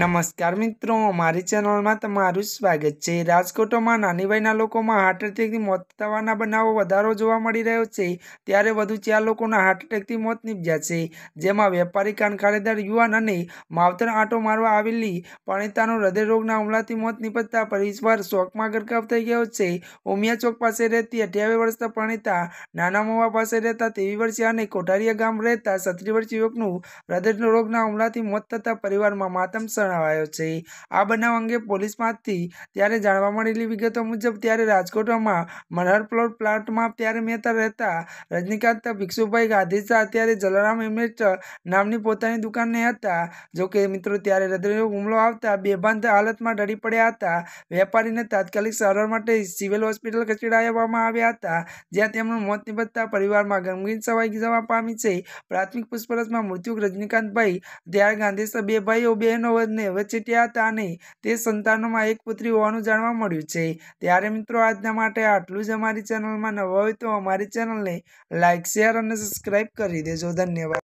નમસ્કાર મિત્રો મારી ચેનલમાં તમારું સ્વાગત છે રાજકોટમાં નાની વયના લોકોમાં હાર્ટ એટેકથી મોત થવાના બનાવો વધારો જોવા મળી રહ્યો છે ત્યારે વધુ ચાર લોકોના હાર્ટ એટેકથી મોત નીપજ્યા છે જેમાં વેપારી કાનખારેદાર યુવાન અને માવતર આંટો મારવા આવેલી પણિતાનો હૃદયરોગના હુમલાથી મોત નીપજતા પરિવાર શોકમાં ગરકાવ થઈ ગયો છે ઉમિયા ચોક પાસે રહેતી અઠ્યાવીસ વર્ષના પણિતા નાના મોવા પાસે રહેતા તેવી વર્ષીય અને કોઠારીયા ગામ રહેતા સત્રી વર્ષ યુવકનું હૃદયરોગના હુમલાથી મોત થતાં પરિવારમાં માતમ સર જણાવાયો છે આ બનાવ અંગે પોલીસમાંથી ત્યારે જાણવા મળેલી વિગતો મુજબ ત્યારે રાજકોટમાં મનહર પ્લોટ પ્લાન્ટમાં ત્યારે મહેતા રહેતા રજનીકાંત ભિક્ષુભાઈ ગાંધીસા ત્યારે જલારામ એમેટ નામની પોતાની દુકાનને હતા જોકે મિત્રો ત્યારે હૃદયનો હુમલો આવતા બેભાન હાલતમાં ડરી પડ્યા હતા વેપારીને તાત્કાલિક સારવાર માટે સિવિલ હોસ્પિટલ ખસેડાવવામાં આવ્યા હતા જ્યાં તેમનું મોત નિપજતા પરિવારમાં ગમગીન સવાઈ જવા પામી છે પ્રાથમિક પૂછપરછમાં મૃત્યુક રજનીકાંતભાઈ ત્યારે ગાંધી બે ભાઈઓ બહેનો વંશજને વચેટિયા હતા અને તે સંતાનોમાં એક પુત્રી હોવાનું જાણવા મળ્યું છે ત્યારે મિત્રો આજના માટે આટલું જ અમારી ચેનલમાં નવા હોય તો અમારી ચેનલને લાઇક શેર અને સબસ્ક્રાઇબ કરી દેજો ધન્યવાદ